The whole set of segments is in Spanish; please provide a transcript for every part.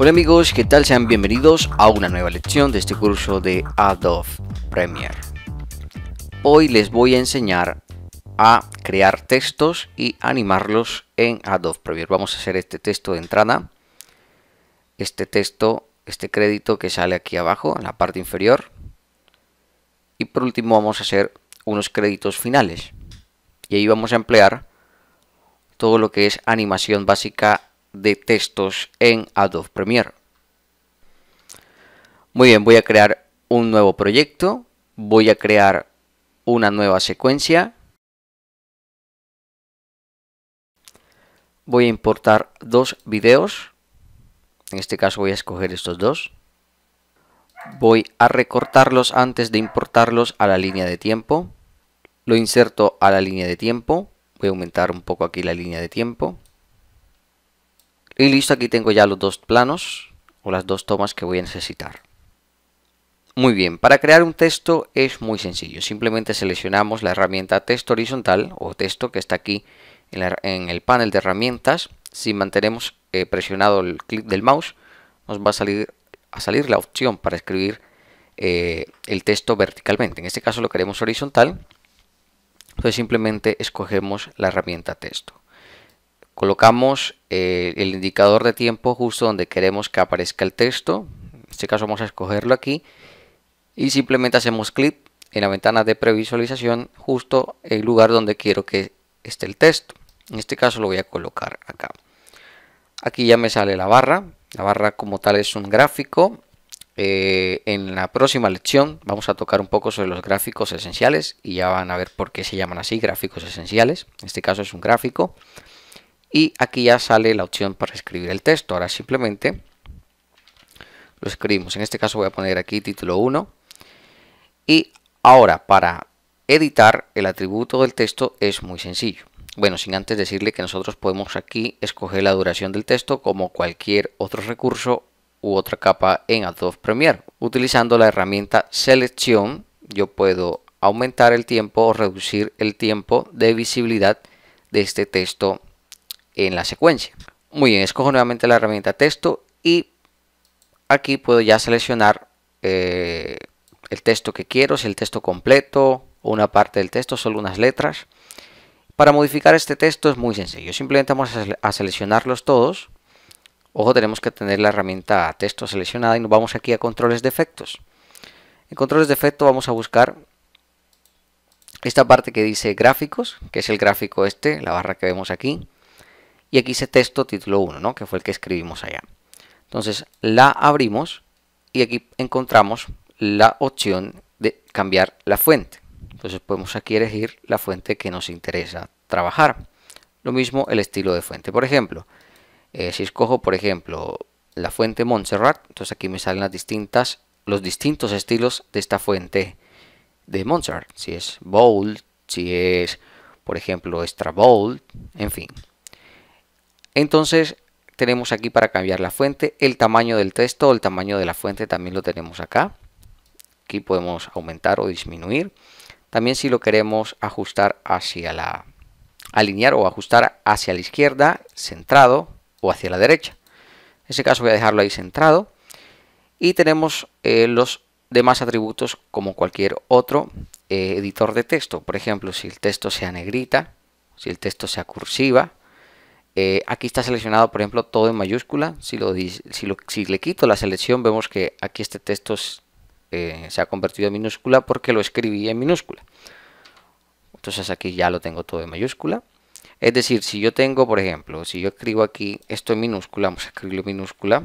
Hola amigos, ¿qué tal? Sean bienvenidos a una nueva lección de este curso de Adobe Premiere. Hoy les voy a enseñar a crear textos y animarlos en Adobe Premiere. Vamos a hacer este texto de entrada, este texto, este crédito que sale aquí abajo, en la parte inferior. Y por último vamos a hacer unos créditos finales. Y ahí vamos a emplear todo lo que es animación básica de textos en Adobe Premiere. Muy bien, voy a crear un nuevo proyecto, voy a crear una nueva secuencia. Voy a importar dos videos. En este caso voy a escoger estos dos. Voy a recortarlos antes de importarlos a la línea de tiempo. Lo inserto a la línea de tiempo. Voy a aumentar un poco aquí la línea de tiempo. Y listo, aquí tengo ya los dos planos o las dos tomas que voy a necesitar. Muy bien, para crear un texto es muy sencillo. Simplemente seleccionamos la herramienta texto horizontal o texto que está aquí en, el panel de herramientas. Si mantenemos eh, presionado el clic del mouse, nos va a salir, a salir la opción para escribir eh, el texto verticalmente. En este caso lo queremos horizontal. Entonces simplemente escogemos la herramienta texto colocamos eh, el indicador de tiempo justo donde queremos que aparezca el texto. En este caso vamos a escogerlo aquí y simplemente hacemos clic en la ventana de previsualización justo el lugar donde quiero que esté el texto. En este caso lo voy a colocar acá. Aquí ya me sale la barra. La barra como tal es un gráfico. Eh, en la próxima lección vamos a tocar un poco sobre los gráficos esenciales y ya van a ver por qué se llaman así gráficos esenciales. En este caso es un gráfico y aquí ya sale la opción para escribir el texto. Ahora simplemente lo escribimos. En este caso voy a poner aquí título 1 y ahora para editar el atributo del texto es muy sencillo. Bueno, sin antes decirle que nosotros podemos aquí escoger la duración del texto como cualquier otro recurso u otra capa en Adobe Premiere. Utilizando la herramienta selección yo puedo aumentar el tiempo o reducir el tiempo de visibilidad de este texto en la secuencia. Muy bien, escojo nuevamente la herramienta texto y aquí puedo ya seleccionar eh, el texto que quiero, si el texto completo o una parte del texto, solo unas letras. Para modificar este texto es muy sencillo, simplemente vamos a seleccionarlos todos. Ojo, tenemos que tener la herramienta texto seleccionada y nos vamos aquí a controles de efectos. En controles de efectos vamos a buscar esta parte que dice gráficos, que es el gráfico este, la barra que vemos aquí y aquí hice texto título 1, ¿no? que fue el que escribimos allá. Entonces la abrimos y aquí encontramos la opción de cambiar la fuente. Entonces podemos aquí elegir la fuente que nos interesa trabajar. Lo mismo el estilo de fuente. Por ejemplo, eh, si escojo por ejemplo la fuente Montserrat, entonces aquí me salen las distintas, los distintos estilos de esta fuente de Montserrat. Si es bold, si es por ejemplo extra bold, en fin. Entonces tenemos aquí para cambiar la fuente, el tamaño del texto, el tamaño de la fuente también lo tenemos acá. Aquí podemos aumentar o disminuir. También si lo queremos ajustar hacia la, alinear o ajustar hacia la izquierda, centrado o hacia la derecha. En este caso voy a dejarlo ahí centrado. Y tenemos eh, los demás atributos como cualquier otro eh, editor de texto. Por ejemplo, si el texto sea negrita, si el texto sea cursiva, eh, aquí está seleccionado, por ejemplo, todo en mayúscula. Si, lo, si, le quito la selección, vemos que aquí este texto eh, se ha convertido en minúscula porque lo escribí en minúscula. Entonces aquí ya lo tengo todo en mayúscula. Es decir, si yo tengo, por ejemplo, si yo escribo aquí esto en minúscula, vamos a escribirlo en minúscula.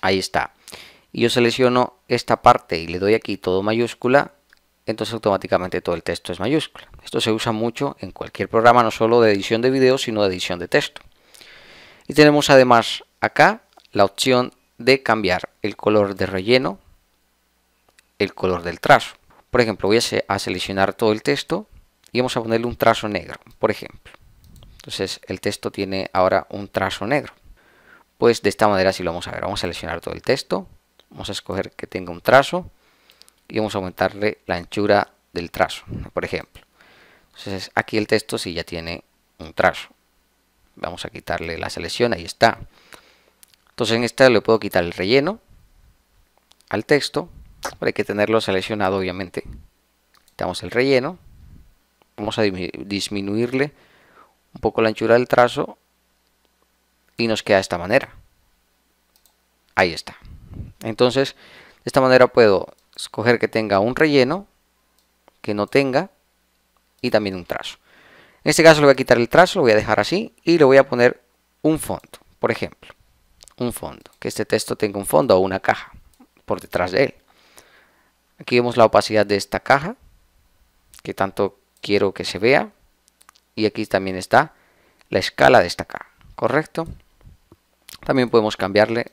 Ahí está. Y yo selecciono esta parte y le doy aquí todo mayúscula entonces automáticamente todo el texto es mayúscula. Esto se usa mucho en cualquier programa, no solo de edición de video, sino de edición de texto. Y tenemos además acá la opción de cambiar el color de relleno, el color del trazo. Por ejemplo, voy a seleccionar todo el texto y vamos a ponerle un trazo negro, por ejemplo. Entonces el texto tiene ahora un trazo negro. Pues de esta manera si lo vamos a ver. Vamos a seleccionar todo el texto. Vamos a escoger que tenga un trazo y vamos a aumentarle la anchura del trazo, por ejemplo. Entonces aquí el texto si ya tiene un trazo. Vamos a quitarle la selección, ahí está. Entonces en esta le puedo quitar el relleno al texto. Pero hay que tenerlo seleccionado obviamente. Quitamos el relleno. Vamos a disminuirle un poco la anchura del trazo y nos queda de esta manera. Ahí está. Entonces, de esta manera puedo escoger que tenga un relleno, que no tenga, y también un trazo. En este caso le voy a quitar el trazo, lo voy a dejar así, y le voy a poner un fondo, por ejemplo. Un fondo, que este texto tenga un fondo o una caja por detrás de él. Aquí vemos la opacidad de esta caja, que tanto quiero que se vea. Y aquí también está la escala de esta caja, ¿correcto? También podemos cambiarle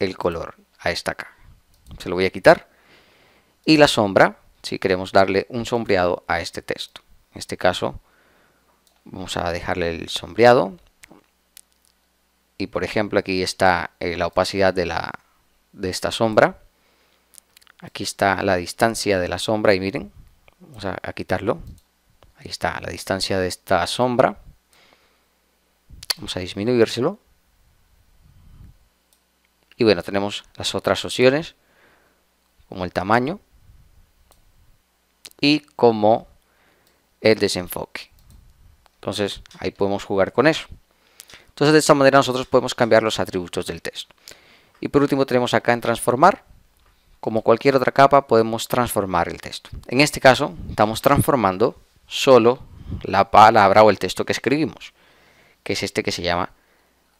el color a esta caja. Se lo voy a quitar y la sombra si queremos darle un sombreado a este texto. En este caso vamos a dejarle el sombreado y por ejemplo aquí está eh, la opacidad de, la, de esta sombra. Aquí está la distancia de la sombra y miren, vamos a, a quitarlo. Ahí está la distancia de esta sombra. Vamos a disminuírselo. Y bueno, tenemos las otras opciones, como el tamaño, y como el desenfoque. Entonces ahí podemos jugar con eso. Entonces de esta manera nosotros podemos cambiar los atributos del texto. Y por último tenemos acá en transformar. Como cualquier otra capa podemos transformar el texto. En este caso estamos transformando solo la palabra o el texto que escribimos. Que es este que se llama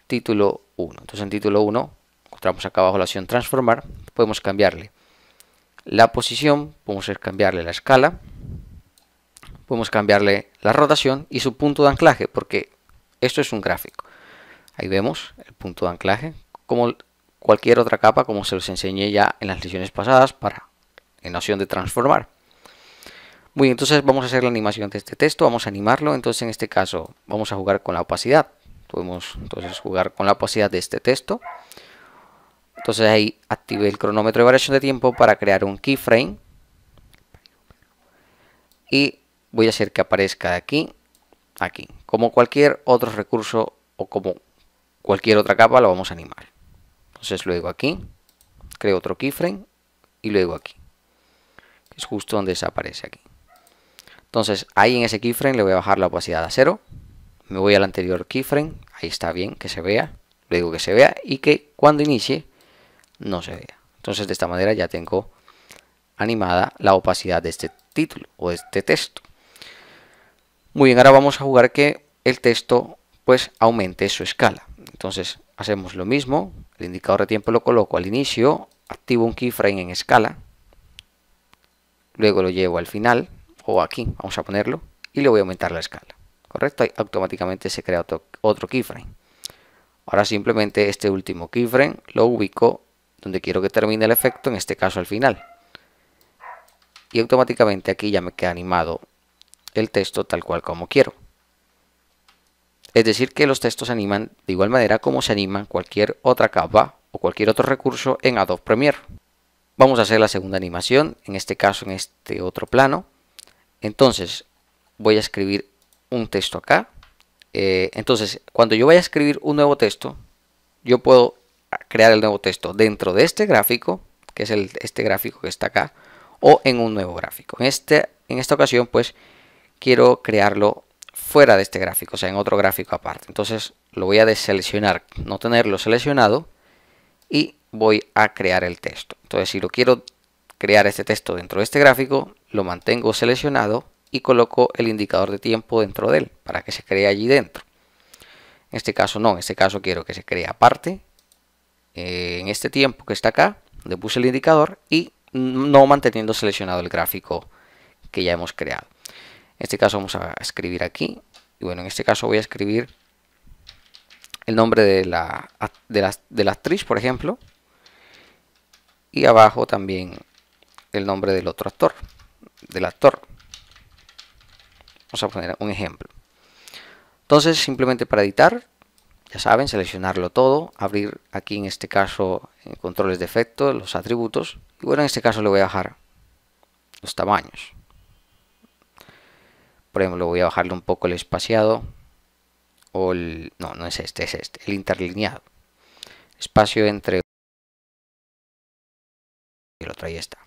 título 1. Entonces en título 1 encontramos acá abajo la opción transformar. Podemos cambiarle la posición, podemos cambiarle la escala, podemos cambiarle la rotación y su punto de anclaje, porque esto es un gráfico. Ahí vemos el punto de anclaje, como cualquier otra capa, como se los enseñé ya en las lecciones pasadas, para en la opción de transformar. Muy bien, entonces vamos a hacer la animación de este texto, vamos a animarlo, entonces en este caso vamos a jugar con la opacidad. Podemos entonces jugar con la opacidad de este texto. Entonces ahí activé el cronómetro de variación de tiempo para crear un keyframe. Y voy a hacer que aparezca de aquí, aquí. Como cualquier otro recurso o como cualquier otra capa lo vamos a animar. Entonces luego aquí, creo otro keyframe y luego aquí. es justo donde desaparece aquí. Entonces ahí en ese keyframe le voy a bajar la opacidad a cero. Me voy al anterior keyframe, ahí está bien, que se vea. Le digo que se vea y que cuando inicie no se vea. Entonces de esta manera ya tengo animada la opacidad de este título o de este texto. Muy bien, ahora vamos a jugar que el texto pues aumente su escala. Entonces hacemos lo mismo, el indicador de tiempo lo coloco al inicio, activo un keyframe en escala, luego lo llevo al final o aquí, vamos a ponerlo, y le voy a aumentar la escala. ¿Correcto? y automáticamente se crea otro, otro keyframe. Ahora simplemente este último keyframe lo ubico donde quiero que termine el efecto, en este caso al final. Y automáticamente aquí ya me queda animado el texto tal cual como quiero. Es decir que los textos se animan de igual manera como se animan cualquier otra capa o cualquier otro recurso en Adobe Premiere. Vamos a hacer la segunda animación, en este caso en este otro plano. Entonces voy a escribir un texto acá. Eh, entonces cuando yo vaya a escribir un nuevo texto, yo puedo crear el nuevo texto dentro de este gráfico, que es el, este gráfico que está acá, o en un nuevo gráfico. En, este, en esta ocasión, pues, quiero crearlo fuera de este gráfico, o sea, en otro gráfico aparte. Entonces, lo voy a deseleccionar, no tenerlo seleccionado, y voy a crear el texto. Entonces, si lo quiero crear este texto dentro de este gráfico, lo mantengo seleccionado y coloco el indicador de tiempo dentro de él, para que se cree allí dentro. En este caso no, en este caso quiero que se cree aparte eh, en este tiempo que está acá, le puse el indicador y no manteniendo seleccionado el gráfico que ya hemos creado. En este caso vamos a escribir aquí. Y bueno, en este caso voy a escribir el nombre de la, de la, de la actriz, por ejemplo. Y abajo también el nombre del otro actor, del actor. Vamos a poner un ejemplo. Entonces, simplemente para editar, saben, seleccionarlo todo, abrir aquí en este caso en eh, controles de efecto, los atributos, y bueno, en este caso le voy a bajar los tamaños. Por ejemplo, voy a bajarle un poco el espaciado, o el, no, no es este, es este, el interlineado. Espacio entre y el otro, ahí está.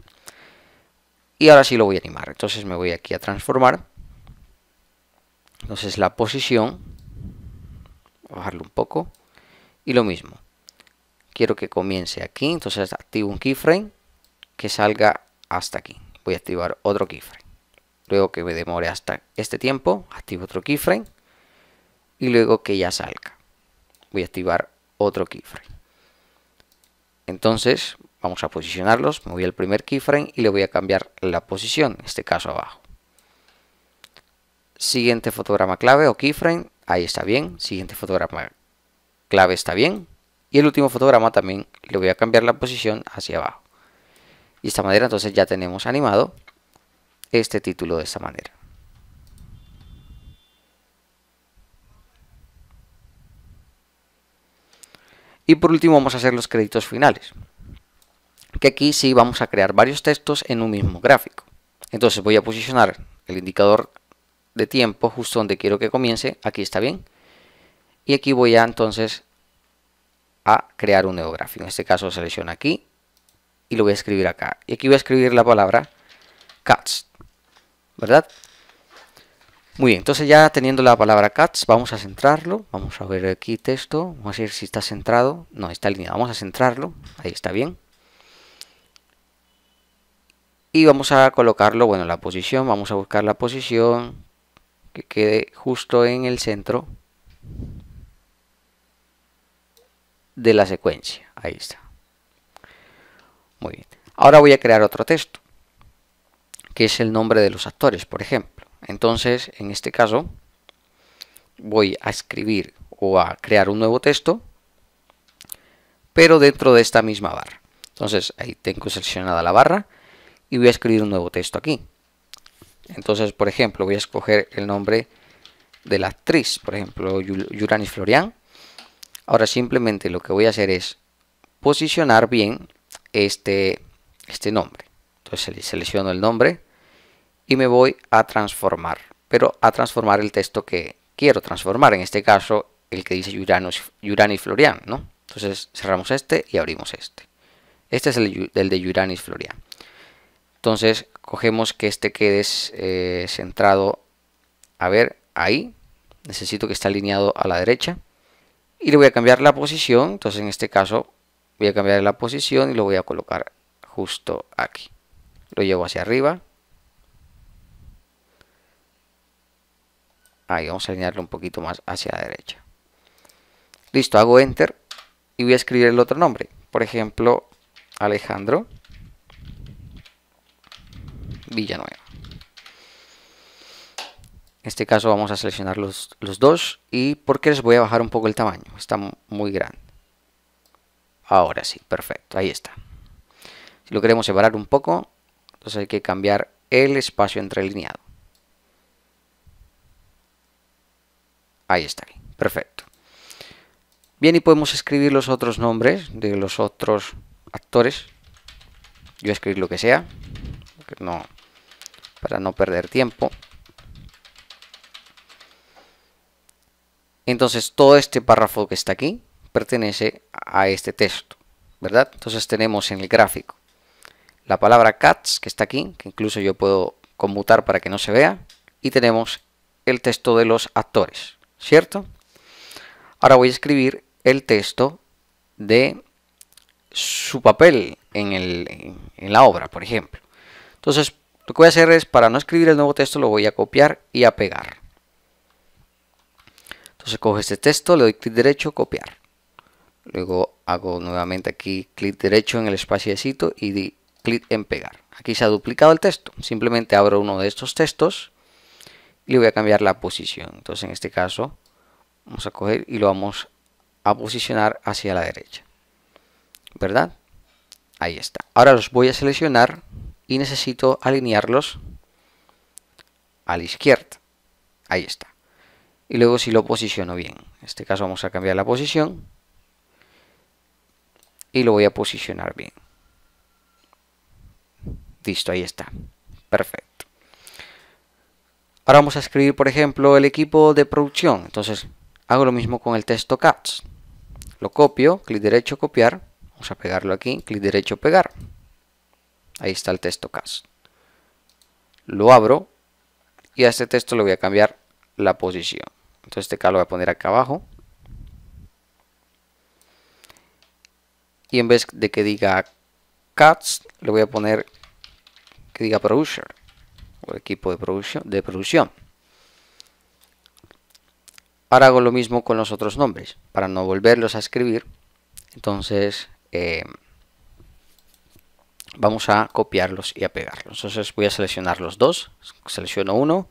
Y ahora sí lo voy a animar, entonces me voy aquí a transformar. Entonces la posición bajarlo un poco. Y lo mismo, quiero que comience aquí, entonces activo un keyframe que salga hasta aquí. Voy a activar otro keyframe. Luego que me demore hasta este tiempo, activo otro keyframe. Y luego que ya salga. Voy a activar otro keyframe. Entonces vamos a posicionarlos. Me voy al primer keyframe y le voy a cambiar la posición, en este caso abajo. Siguiente fotograma clave o keyframe Ahí está bien. Siguiente fotograma clave está bien. Y el último fotograma también le voy a cambiar la posición hacia abajo. Y de esta manera entonces ya tenemos animado este título de esta manera. Y por último vamos a hacer los créditos finales. Que aquí sí vamos a crear varios textos en un mismo gráfico. Entonces voy a posicionar el indicador de tiempo justo donde quiero que comience, aquí está bien. Y aquí voy a entonces a crear un nuevo gráfico. En este caso selecciono aquí y lo voy a escribir acá. Y aquí voy a escribir la palabra cats, ¿verdad? Muy bien, entonces ya teniendo la palabra cats, vamos a centrarlo. Vamos a ver aquí texto, vamos a ver si está centrado. No, está alineado, vamos a centrarlo. Ahí está bien. Y vamos a colocarlo, bueno, la posición, vamos a buscar la posición que quede justo en el centro de la secuencia. Ahí está. Muy bien. Ahora voy a crear otro texto, que es el nombre de los actores, por ejemplo. Entonces, en este caso, voy a escribir o a crear un nuevo texto, pero dentro de esta misma barra. Entonces, ahí tengo seleccionada la barra y voy a escribir un nuevo texto aquí. Entonces, por ejemplo, voy a escoger el nombre de la actriz, por ejemplo, Yuranis Florian. Ahora simplemente lo que voy a hacer es posicionar bien este, este nombre. Entonces selecciono el nombre y me voy a transformar, pero a transformar el texto que quiero transformar, en este caso el que dice Yuranis Florian, ¿no? Entonces cerramos este y abrimos este. Este es el, el de Yuranis Florian. Entonces, cogemos que este quede eh, centrado, a ver, ahí, necesito que esté alineado a la derecha, y le voy a cambiar la posición, entonces en este caso voy a cambiar la posición y lo voy a colocar justo aquí, lo llevo hacia arriba, ahí vamos a alinearlo un poquito más hacia la derecha, listo, hago enter y voy a escribir el otro nombre, por ejemplo Alejandro Villanueva. En este caso vamos a seleccionar los, dos y porque les voy a bajar un poco el tamaño, está muy grande. Ahora sí, perfecto, ahí está. Si lo queremos separar un poco, entonces hay que cambiar el espacio entrelineado Ahí está, perfecto. Bien, y podemos escribir los otros nombres de los otros actores. Yo escribir lo que sea. No, para no perder tiempo. Entonces todo este párrafo que está aquí pertenece a este texto, ¿verdad? Entonces tenemos en el gráfico la palabra cats que está aquí, que incluso yo puedo conmutar para que no se vea, y tenemos el texto de los actores, ¿cierto? Ahora voy a escribir el texto de su papel en, en la obra, por ejemplo. Entonces lo que voy a hacer es, para no escribir el nuevo texto, lo voy a copiar y a pegar. Entonces cojo este texto, le doy clic derecho, copiar. Luego hago nuevamente aquí clic derecho en el espaciecito y clic en pegar. Aquí se ha duplicado el texto. Simplemente abro uno de estos textos y le voy a cambiar la posición. Entonces en este caso vamos a coger y lo vamos a posicionar hacia la derecha. ¿Verdad? Ahí está. Ahora los voy a seleccionar y necesito alinearlos a la izquierda. Ahí está. Y luego si lo posiciono bien. En este caso vamos a cambiar la posición. Y lo voy a posicionar bien. Listo, ahí está. Perfecto. Ahora vamos a escribir, por ejemplo, el equipo de producción. Entonces, hago lo mismo con el texto CAPS. Lo copio, clic derecho, copiar. Vamos a pegarlo aquí, clic derecho, pegar. Ahí está el texto cast. Lo abro y a este texto le voy a cambiar la posición. Entonces este K lo voy a poner acá abajo. Y en vez de que diga cats, le voy a poner que diga producer o equipo de producción. De producción. Ahora hago lo mismo con los otros nombres para no volverlos a escribir. Entonces, em, vamos a copiarlos y a pegarlos. Entonces voy a seleccionar los dos, selecciono uno,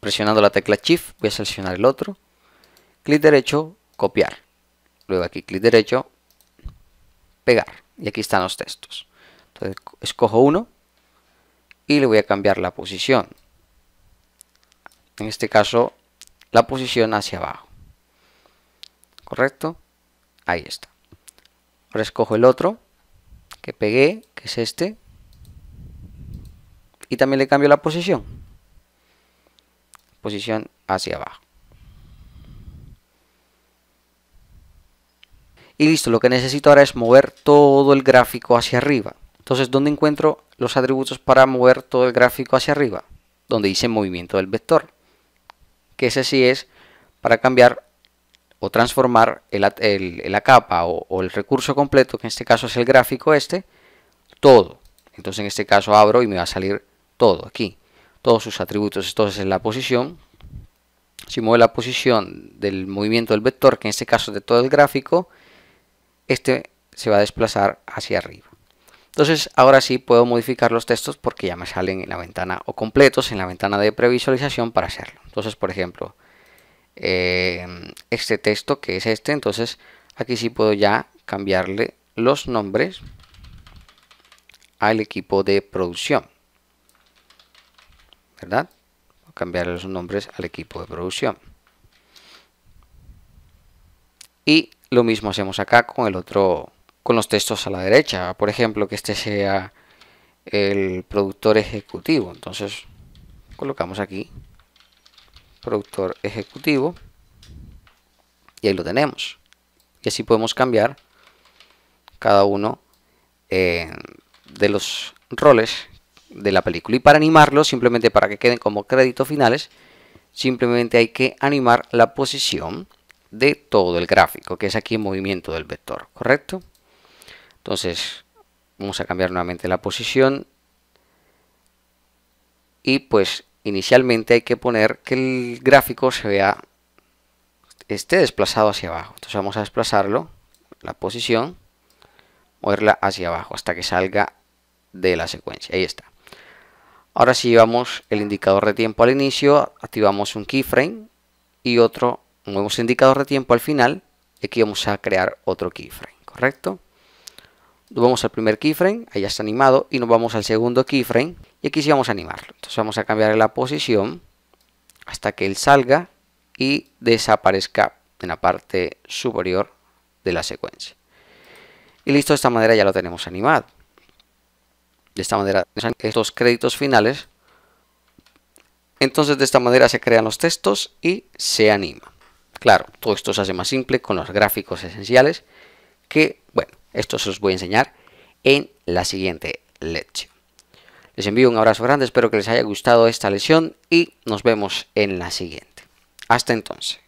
presionando la tecla Shift voy a seleccionar el otro, clic derecho, copiar, luego aquí clic derecho, pegar, y aquí están los textos. Entonces escojo uno y le voy a cambiar la posición, en este caso la posición hacia abajo, ¿correcto? Ahí está. Ahora escojo el otro, que pegué, que es este, y también le cambio la posición. Posición hacia abajo. Y listo, lo que necesito ahora es mover todo el gráfico hacia arriba. Entonces, ¿dónde encuentro los atributos para mover todo el gráfico hacia arriba? Donde dice movimiento del vector. Que ese sí es para cambiar o transformar la capa o, el recurso completo, que en este caso es el gráfico este, todo. Entonces en este caso abro y me va a salir todo aquí, todos sus atributos. Entonces en la posición, si muevo la posición del movimiento del vector, que en este caso es de todo el gráfico, este se va a desplazar hacia arriba. Entonces ahora sí puedo modificar los textos porque ya me salen en la ventana o completos, en la ventana de previsualización para hacerlo. Entonces por ejemplo, eh, este texto que es este. Entonces aquí sí puedo ya cambiarle los nombres al equipo de producción. ¿Verdad? Cambiarle los nombres al equipo de producción. Y lo mismo hacemos acá con el otro, con los textos a la derecha. Por ejemplo, que este sea el productor ejecutivo. Entonces colocamos aquí productor ejecutivo y ahí lo tenemos. Y así podemos cambiar cada uno eh, de los roles de la película. Y para animarlo simplemente para que queden como créditos finales, simplemente hay que animar la posición de todo el gráfico, que es aquí el movimiento del vector, ¿correcto? Entonces, vamos a cambiar nuevamente la posición y pues inicialmente hay que poner que el gráfico se vea, esté desplazado hacia abajo. Entonces vamos a desplazarlo, la posición, moverla hacia abajo hasta que salga de la secuencia. Ahí está. Ahora si llevamos el indicador de tiempo al inicio, activamos un keyframe y otro, nuevo indicador de tiempo al final y aquí vamos a crear otro keyframe, ¿correcto? Vamos al primer keyframe, ahí ya está animado y nos vamos al segundo keyframe y aquí sí vamos a animarlo. Entonces vamos a cambiar la posición hasta que él salga y desaparezca en la parte superior de la secuencia. Y listo, de esta manera ya lo tenemos animado. De esta manera, estos créditos finales. Entonces de esta manera se crean los textos y se anima. Claro, todo esto se hace más simple con los gráficos esenciales que, bueno, esto se los voy a enseñar en la siguiente lección. Les envío un abrazo grande, espero que les haya gustado esta lección y nos vemos en la siguiente. Hasta entonces.